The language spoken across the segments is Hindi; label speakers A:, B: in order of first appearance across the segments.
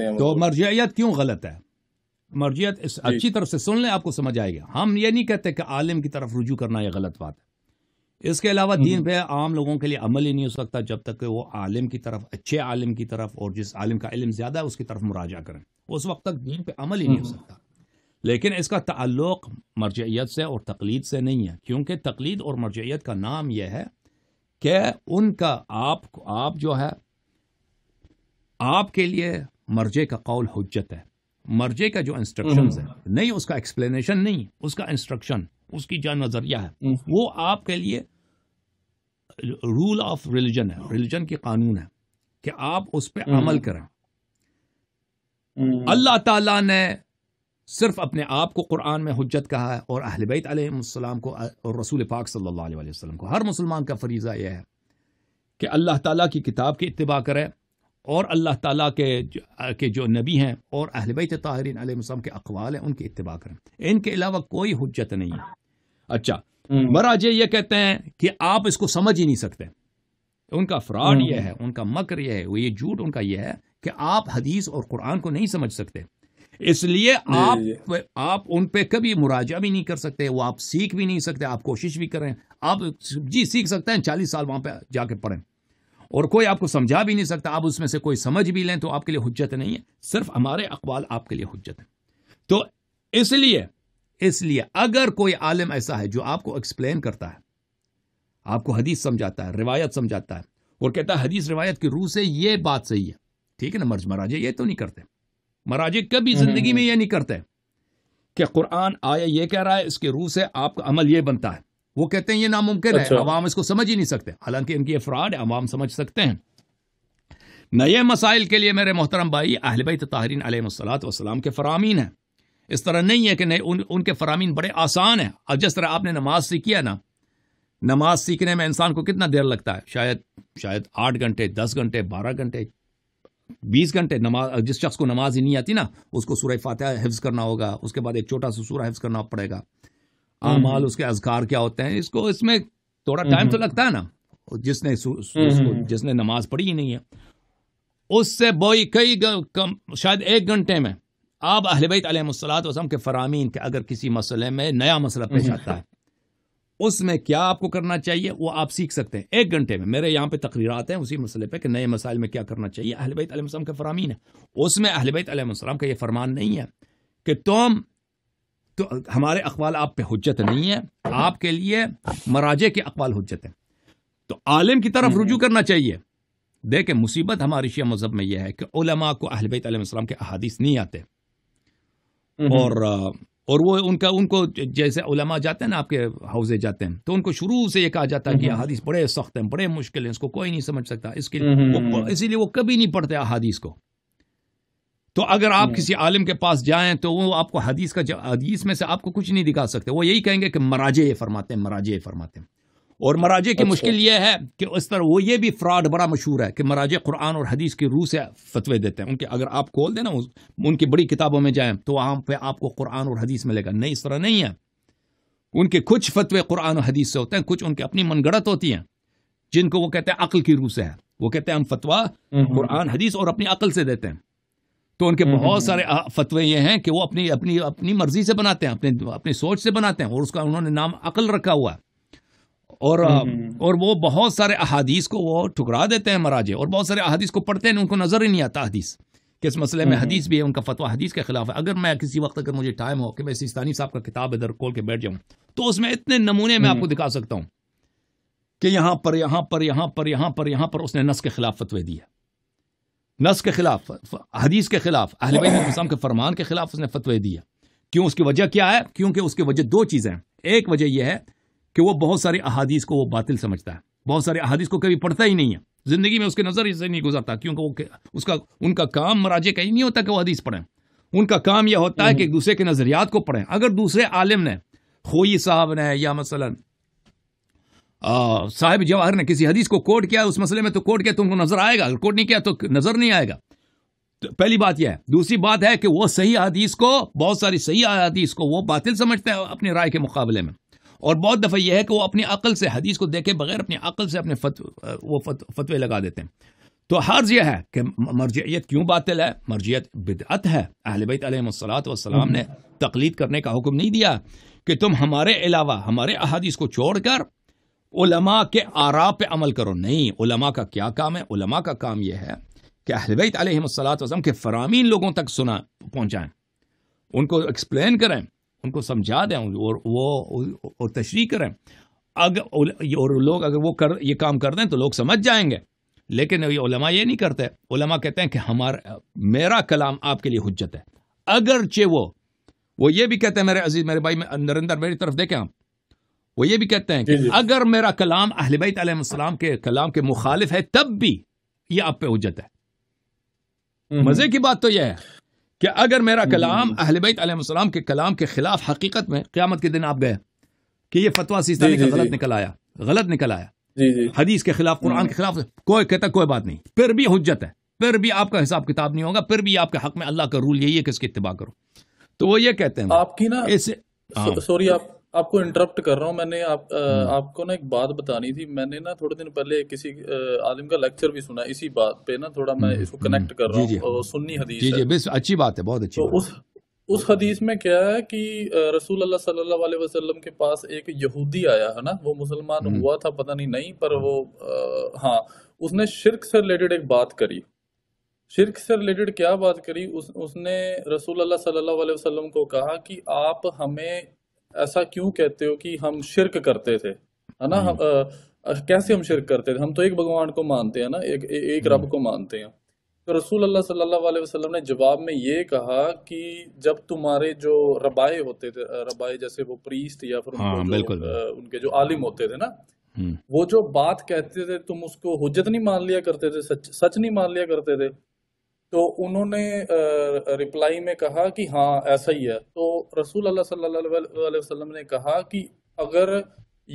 A: तो मरजियात क्यों गलत है मरजियत अच्छी तरफ से सुन लें आपको समझ आएगा हम ये नहीं कहते कि आलिम की तरफ रुजू करना यह गलत बात है इसके अलावा हम्म। दीन पे आम लोगों के लिए अमल ही नहीं हो सकता जब तक कि वो आलिम की तरफ अच्छे आलिम की तरफ और जिस आलिम का इलम ज़्यादा है उसकी तरफ मुराजा करें उस वक्त तक दीन पे अमल ही नहीं हो हम्म। सकता लेकिन इसका ताल्लुक मरजियत से और तकलीद से नहीं है क्योंकि तकलीद और मरजियत का नाम यह है कि उनका आप आप जो है आपके लिए मर्जे का कौल हजत है मर्जे का जो इंस्ट्रक्शन हम्म। है नहीं उसका एक्सप्लेनेशन नहीं उसका इंस्ट्रक्शन उसकी जो नजरिया है हम्म। वो आपके लिए रूल ऑफ रिलीजन है रिलीजन के कानून है कि आप उस पर हम्म। अमल करें अल्लाह ताला ने सिर्फ अपने आप को कुरान में हजत कहा है और अहलबैत अलैहिस्सलाम को और रसूल पाक सल्लल्लाहु अलैहि वसल्लम को हर मुसलमान का फरीज़ा यह है कि अल्लाह ताला की किताब की इतबा करें और अल्लाह ताला के जो, के जो नबी हैं और अहलबैत ताहरीन आलम के अकवाल हैं उनकी इतबा करें इनके अलावा कोई हजत नहीं है अच्छा हम्म। मराजे ये कहते हैं कि आप इसको समझ ही नहीं सकते उनका फ्रॉड हम्म। यह है उनका मकर यह है वो ये झूठ उनका यह है कि आप हदीस और कुरान को नहीं समझ सकते इसलिए आप आप उन पर कभी मुराजा भी नहीं कर सकते वो आप सीख भी नहीं सकते आप कोशिश भी करें आप जी सीख सकते हैं चालीस साल वहां पे जाके पढ़ें और कोई आपको समझा भी नहीं सकता आप उसमें से कोई समझ भी लें तो आपके लिए हुज्जत नहीं है सिर्फ हमारे अकबाल आपके लिए हुज्जत है तो इसलिए इसलिए अगर कोई आलम ऐसा है जो आपको एक्सप्लेन करता है आपको हदीस समझाता है रिवायत समझाता है और कहता है हदीस रिवायत की रूह से ये बात सही है ठीक है ना मर्ज महाराजे ये तो नहीं करते महाराजे कभी हम्म, जिंदगी हम्म, में हम्म। ये नहीं करते कि कुरान आया ये कह रहा है इसके रूह से आपका अमल ये बनता है वो कहते हैं ये नामुमकिन अच्छा। है अवाम इसको समझ ही नहीं सकते हालांकि इनकी अफराद अवाम समझ सकते हैं नए मसाइल के लिए मेरे मोहतरम भाई अहलबैत ताहरीन अलैहिस्सलाम के फरामीन हैं इस तरह नहीं है कि नहीं उन, उनके फरामीन बड़े आसान हैं और जिस तरह आपने नमाज सीखी है ना नमाज सीखने में इंसान को कितना देर लगता है शायद शायद आठ घंटे दस घंटे बारह घंटे बीस घंटे नमाज जिस शख्स को नमाज ही नहीं आती ना उसको सूर्य फातह हिफ्ज करना होगा उसके बाद एक छोटा सा सूर्य हिफ्ज करना पड़ेगा आमाल हम्म, हम्म। उसके अजकार क्या होते हैं इसको इसमें थोड़ा टाइम हम्म, तो लगता है ना जिसने जिसने नमाज पढ़ी ही नहीं है उससे बोई कई कम शायद एक घंटे में आप अहलबैत वसम के फरामीन के अगर किसी मसले में नया मसला पेश आता है उसमें क्या आपको करना चाहिए वो आप सीख सकते हैं एक घंटे में मेरे यहाँ पे तकरीरत हैं उसी मसले पे कि नए मसाइल में क्या करना चाहिए अहलबैत वसम के फरामीन है उसमें अहलबैत वसलम का ये फरमान नहीं है कि तुम तो हमारे अकवाल आप पे हजत नहीं है आपके लिए मराजे के अकवाल हजत हैं तो आलिम की तरफ रुजू करना चाहिए देखें मुसीबत हमारे शिया मजहब में यह है कि उलमा को अहलबैत के अहादीस नहीं आते हम्म। और और वो उनका उनको जैसे उलमा जाते हैं ना आपके हौजे जाते हैं तो उनको शुरू से ये कहा जाता है कि हम्म। अहादीस बड़े सख्त हैं बड़े मुश्किल हैं इसको कोई नहीं समझ सकता इसके लिए हम्म। इसीलिए वो कभी नहीं पढ़ते अहादीस को तो अगर आप हम्म। किसी आलिम के पास जाएं तो वो आपको हदीस का हदीस में से आपको कुछ नहीं दिखा सकते वो यही कहेंगे कि मराजे फरमाते हैं मराजे फरमाते हैं और मराजे की अच्छा। मुश्किल यह है कि उस तरह वो ये भी फ्रॉड बड़ा मशहूर है कि मराजे कुरान और हदीस की रूह से फतवे देते हैं उनके अगर आप खोल देना उनकी बड़ी किताबों में जाएं तो वहां पे आपको कुरान और हदीस मिलेगा नहीं इस तरह नहीं है उनके कुछ फतवे कुरान और हदीस से होते हैं कुछ उनके अपनी मनगढ़त होती हैं जिनको वो कहते हैं अकल की रूह से है वो कहते हैं हम फतवा हम्म, हम्म। कुरान हदीस और अपनी अकल से देते हैं तो उनके हम्म, बहुत हम्म, सारे हम्म। फतवे ये हैं कि वो अपनी अपनी अपनी मर्जी से बनाते हैं अपने अपनी सोच से बनाते हैं और उसका उन्होंने नाम अकल रखा हुआ है और और वो बहुत सारे अहादीस को वो ठुकरा देते हैं महाराजे और बहुत सारे अहादीस को पढ़ते हैं उनको नज़र ही नहीं आता हदीस किस मसले में हदीस भी है उनका फतवा हदीस के खिलाफ है अगर मैं किसी वक्त अगर मुझे टाइम हो कि मैं सिस्तानी साहब का किताब इधर खोल के बैठ जाऊँ तो उसमें इतने नमूने मैं आपको दिखा सकता हूँ कि यहाँ पर यहाँ पर यहाँ पर यहाँ पर यहाँ पर उसने नस के खिलाफ फतवे दिए नस के खिलाफ हदीस के खिलाफ अहलबाम के फरमान के खिलाफ उसने फतवे दिया क्यों उसकी वजह क्या है क्योंकि उसकी वजह दो चीज़ें हैं एक वजह यह है कि वह बहुत सारे अहादीस को वो बातिल समझता है बहुत सारे अहादीस को कभी पढ़ता ही नहीं है ज़िंदगी में उसके नज़र इससे नहीं गुजरता क्योंकि वो उसका उनका काम मराजे कहीं नहीं होता कि वो हदीस पढ़ें उनका काम यह होता है कि एक दूसरे के नज़रियात को पढ़ें अगर दूसरे आलिम ने खोई साहब ने या मसलन साहिब जवाहर ने किसी हदीस को कोट किया उस मसले में तो कोट किया तुमको नजर आएगा अगर कोट नहीं किया तो नजर नहीं आएगा तो पहली बात यह है दूसरी बात है कि वो सही हदीस को बहुत सारी सही हदीस को वो बातिल समझते हैं अपनी राय के मुकाबले में और बहुत दफ़ा यह है कि वो अपनी अकल से हदीस को देखे बगैर अपनी अकल से अपने फत, वो फत, फतवे लगा देते हैं तो हर्ज यह है कि मर्जियत क्यों बातिल है मर्जियत बिदअत है अहलबैत अलैहिस्सलात वसलाम ने तकलीद करने का हुक्म नहीं दिया कि तुम हमारे अलावा हमारे अहादीस को छोड़कर उलमा के आरा पे अमल करो नहीं उलमा का क्या काम है उलमा का काम यह है कि अहलबैत अलहमसलाम के फरामीन लोगों तक सुना पहुंचाएं उनको एक्सप्लेन करें उनको समझा दें और वो और तशरी करें अगर और लोग अगर वो कर ये काम कर दें तो लोग समझ जाएंगे लेकिन ये उलमा ये नहीं करते उलमा कहते हैं कि हमारा मेरा कलाम आपके लिए हजत है अगरचे वो वो ये भी कहते हैं मेरे अजीज मेरे भाई नरेंद्र मेरी तरफ देखें आप वो ये भी कहते हैं कि अगर मेरा कलाम अहलबैत के कलाम के मुखालिफ है तब भी ये आप पे उजत है हम्म। मजे की बात तो यह है कि अगर मेरा हम्म। कलाम अहलबैत के कलाम के खिलाफ हकीकत में क्यामत के दिन आप गए कि यह फतवा सिस्तानी का गलत निकल आया गलत निकल आया हदीस के खिलाफ कुरान के खिलाफ कोई कहता कोई बात नहीं फिर भी हजत है फिर भी आपका हिसाब किताब नहीं होगा फिर भी आपके हक में अल्लाह का रूल यही है कि इसकी इतबा करो तो वो ये कहते हैं आपकी
B: ना इसे हाँ। सॉरी आप आपको इंटरप्ट कर रहा हूँ मैंने आप आ, हम्म। आपको ना एक बात बतानी थी मैंने ना थोड़े दिन पहले किसी आलिम का लेक्चर भी सुना इसी बात पे ना थोड़ा मैं हम्म, इसको कनेक्ट हम्म। कर रहा हूँ सुन्नी हदीस जी
A: जी अच्छी बात है बहुत अच्छी तो उस
B: उस हदीस में क्या है कि रसूल अल्लाह सल्लल्लाहु अलैहि वसल्लम के पास एक यहूदी आया है ना वो मुसलमान हुआ था पता नहीं नहीं पर वो हाँ उसने शिरक से रिलेटेड एक बात करी शिरक से रिलेटेड क्या बात करी उस उसने रसूल अल्लाह सल्लल्लाहु अलैहि वसल्लम को कहा कि आप हमें ऐसा क्यों कहते हो कि हम शिरक करते थे है ना हम आ, हम्म। कैसे हम शिरक करते थे हम तो एक भगवान को मानते हैं ना एक एक रब हम्म। को मानते हैं तो रसूल अल्लाह सल्लल्लाहु अलैहि वसल्लम ने जवाब में ये कहा कि जब तुम्हारे जो रबाए होते थे रबाए जैसे वो प्रीस्ट या फिर हाँ, उनको जो, उनके जो आलिम होते थे ना हम्म। वो जो बात कहते थे तुम उसको हुजत नहीं मान लिया करते थे सच सच नहीं मान लिया करते थे तो उन्होंने रिप्लाई में कहा कि हाँ ऐसा ही है तो रसूल अल्लाह सल्लल्लाहु अलैहि वसल्लम ने कहा कि अगर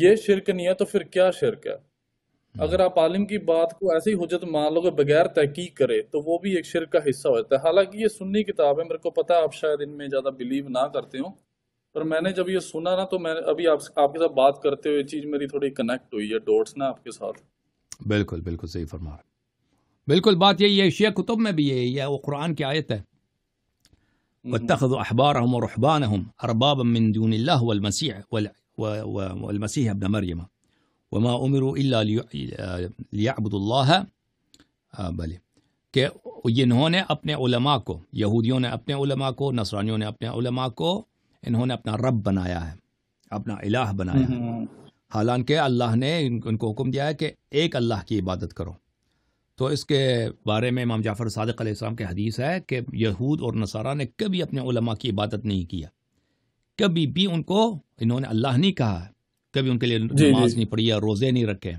B: ये शिरक नहीं है तो फिर क्या शिरक है हम्म। अगर आप आलिम की बात को ऐसे ही हजत मान लोगे बगैर तहकीक करे तो वो भी एक शिरक का हिस्सा होता है हालांकि ये सुन्नी किताब है मेरे को पता है आप शायद इनमें ज़्यादा बिलीव ना करते हो पर मैंने जब ये सुना ना तो मैं अभी आप, आपके साथ बात करते हुए चीज़ मेरी थोड़ी कनेक्ट हुई है डोट्स ना आपके साथ
A: बिल्कुल बिल्कुल सही फरमा बिल्कुल बात यही है एशिया कुतुब में भी यही है वो कुरान की आयत है हम्म। वतखद अहबार हम और रहबान हम अरबाब मंदून वलमसीह वलमसीह अबन मरियम वमा उमर अबुल्ला भले कि इन्होंने अपने उलमा को यहूदियों ने अपने उलमा को नसरानियों ने अपने उलमा को इन्होंने अपना रब बनाया है अपना इलाह बनाया है हम्म। हालांकि अल्लाह ने उनको हुक्म दिया है कि एक अल्लाह की इबादत करो तो इसके बारे में इमाम जाफ़र सदक आसम के हदीस है कि यहूद और नसारा ने कभी अपने उलमा की इबादत नहीं किया कभी भी उनको इन्होंने अल्लाह नहीं कहा कभी उनके लिए नमाज नहीं पढ़ी है रोज़े नहीं रखे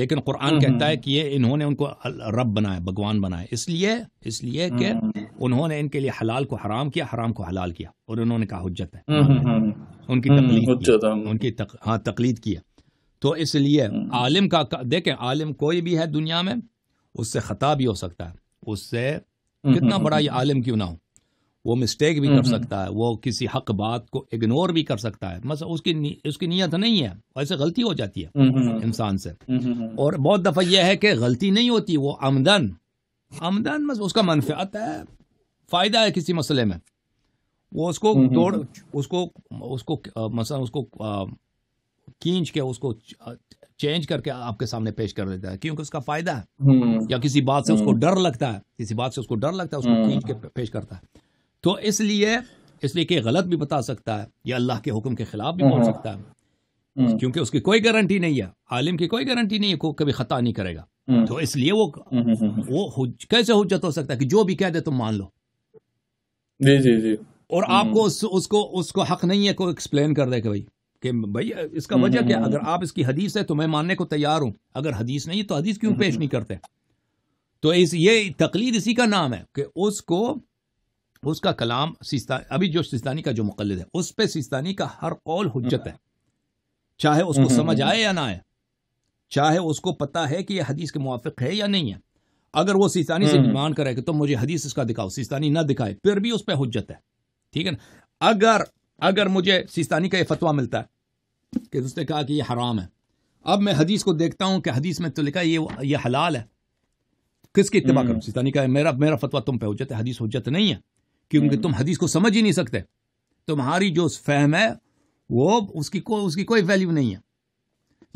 A: लेकिन कुरान हम्म, कहता है हम्म। कि ये इन्होंने उनको रब बनाया भगवान बनाया इसलिए इसलिए कि हम्म। उन्होंने इनके लिए हलाल को हराम किया हराम को हलाल किया और उन्होंने कहा हजत है उनकी तकलीद उनकी तक, हाँ तकलीद किया तो इसलिए आलिम का देखें आलिम कोई भी है दुनिया में उससे ख़ता भी हो सकता है उससे हम्म,
B: हम्म, कितना हम्म, बड़ा ये
A: आलम क्यों ना हो वो मिस्टेक भी कर सकता है वो किसी हक बात को इग्नोर भी कर सकता है मतलब उसकी नी, उसकी नीयत नहीं है वैसे गलती हो जाती है इंसान से और बहुत दफ़ा यह है कि गलती नहीं होती वो आमदन आमदन मतलब उसका मनफियात है फ़ायदा है किसी मसले में वो उसको तोड़ उसको उसको मसला उसको खींच के उसको चेंज करके आपके सामने पेश कर देता है क्योंकि उसका फायदा है हम्म। या किसी बात से उसको हम्म। डर लगता है किसी बात से उसको डर लगता है उसको हम्म। खींच के पेश करता है तो इसलिए इसलिए कि गलत भी बता सकता है या अल्लाह के हुक्म के खिलाफ भी बोल सकता है क्योंकि उसकी कोई गारंटी नहीं है आलिम की कोई गारंटी नहीं है को कभी खता नहीं करेगा तो इसलिए वो वो कैसे हजत हो सकता है कि जो भी कह दे तुम मान लो जी जी जी और आपको उस, उसको उसको हक नहीं है को एक्सप्लेन कर दे कि भाई कि भैया इसका हम्म, वजह क्या हम्म, अगर हम्म। आप इसकी हदीस है तो मैं मानने को तैयार हूं अगर हदीस नहीं है तो हदीस क्यों पेश नहीं करते तो इस ये तकलीद इसी का नाम है कि उसको उसका कलाम सिस्तान अभी जो सिस्तानी का जो मुकलद है उस पर सिस्तानी का हर कौल हजत है चाहे उसको समझ आए या ना आए चाहे उसको पता है कि यह हदीस के मुआफ़ है या नहीं है अगर वो सिस्तानी से डिमांड करे कि तुम तो मुझे हदीस इसका दिखाओ सिस्तानी ना दिखाए फिर भी उस पर हजत है ठीक है ना अगर अगर मुझे सिस्तानी का ये फतवा मिलता है कि उसने कहा कि ये हराम है अब मैं हदीस को देखता हूँ कि हदीस में तो लिखा ये ये हलाल है किसकी इतबा हम्म। करूँ सिस्तानी का मेरा मेरा फतवा तुम पे हजत है हदीस हजत नहीं है क्योंकि हम्म। तुम हदीस को समझ ही नहीं सकते तुम्हारी जो फहम है वो उसकी को, उसकी कोई वैल्यू नहीं
B: है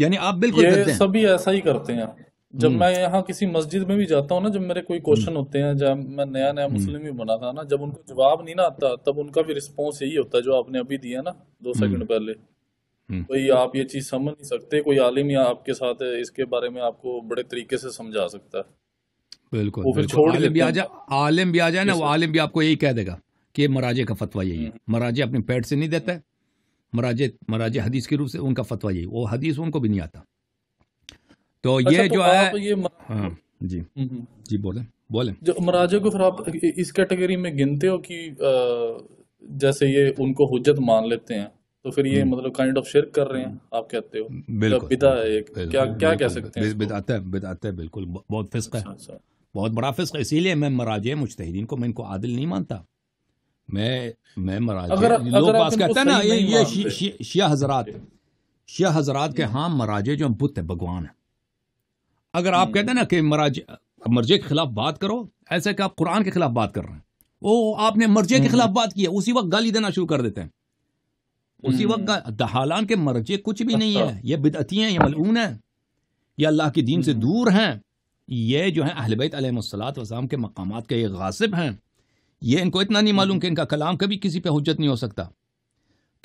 B: यानी आप बिल्कुल सभी ऐसा ही करते हैं जब हम्म। मैं यहाँ किसी मस्जिद में भी जाता हूँ ना जब मेरे कोई क्वेश्चन हम्म। होते हैं जब मैं नया नया हम्म। मुस्लिम भी बना था ना जब उनको जवाब नहीं ना आता तब उनका भी रिस्पॉन्स यही होता है जो आपने अभी दिया ना दो सेकंड पहले कोई आप ये चीज समझ नहीं सकते कोई आलिम या आपके साथ इसके बारे में आपको बड़े तरीके से समझा सकता है
A: बिल्कुल वो फिर छोड़ आलिम भी आ जाए आलिम भी आ जाए ना वो आलिम भी आपको यही कह देगा कि मराजे का फतवा यही है मराजे अपने पेट से नहीं देता है मराजे मराजे हदीस के रूप से उनका फतवा यही वो हदीस उनको भी नहीं आता तो ये अच्छा, तो जो तो है ये मर... हाँ जी जी बोले बोले
B: जो महाराजा को फिर आप इस कैटेगरी में गिनते हो कि जैसे ये उनको हुज्जत मान लेते हैं तो फिर ये हम्म। मतलब काइंड ऑफ शिरक कर रहे हैं आप कहते हो तो बिल्कुल बिदा है एक क्या क्या कह सकते हैं
A: बिदात है बिदात है बिल्कुल बहुत फिस्क है अच्छा, अच्छा। बहुत बड़ा फिस्क है इसीलिए मैं मराजे मुश्तिन को मैं इनको आदिल नहीं मानता मैं मैं मराजे लोग पास कहते हैं ना ये ये शिया हजरात शिया हजरात के हाँ मराजे जो बुत है भगवान है अगर आप कहते हैं ना कि मराज मर्जे के खिलाफ बात करो ऐसे कि आप कुरान के खिलाफ बात कर रहे हैं ओ आपने मर्जे के हम्म। खिलाफ बात की है उसी वक्त गाली देना शुरू कर देते हैं उसी वक्त हम्म। दहालान के मर्जे कुछ भी नहीं अच्छा। है ये बिदअती हैं ये मलून है ये अल्लाह के दीन से हम्म। दूर हैं ये जो है अहलबैत वजाम के मकाम के ये गासिब हैं ये इनको इतना नहीं मालूम कि इनका कलाम कभी किसी पे हजत नहीं हो सकता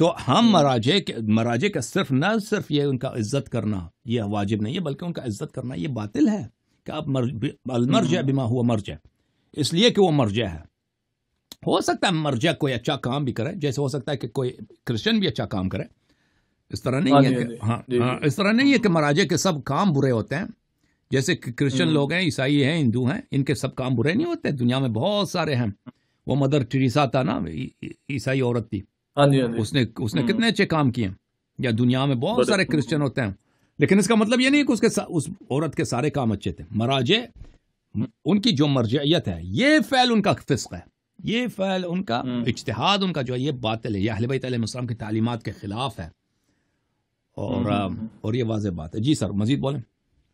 A: तो हम हम्म। मराजे के मराजे का सिर्फ ना सिर्फ ये उनका इज्जत करना ये वाजिब नहीं है बल्कि उनका इज्जत करना ये बातिल है कि आप अलमरज हम्म। बिमा हुआ मर जाए इसलिए कि वो मरजा है हो सकता है मरजा कोई अच्छा काम भी करे जैसे हो सकता है कि कोई क्रिश्चियन भी अच्छा काम करे इस तरह नहीं हाँ है हाँ, हाँ, हाँ इस तरह नहीं है कि मराजे के सब काम बुरे होते हैं जैसे क्रिश्चियन हम्म। लोग हैं ईसाई हैं हिंदू हैं इनके सब काम बुरे नहीं होते दुनिया में बहुत सारे हैं वो मदर टेरेसा था ना ईसाई औरत थी हाँ हाँ उसने उसने हम्म। कितने अच्छे काम किए या दुनिया में बहुत सारे क्रिश्चियन होते हैं लेकिन इसका मतलब ये नहीं कि उसके उस औरत के सारे काम अच्छे थे मराजे उनकी जो मरजियत है ये फैल उनका फिस्क है ये फैल उनका हम्म। इश्तहाद उनका जो है ये बातल है यह अहलबैतम की तालीमत के ख़िलाफ़ है और हम्म, और ये वाज बात है जी सर मजीद बोलें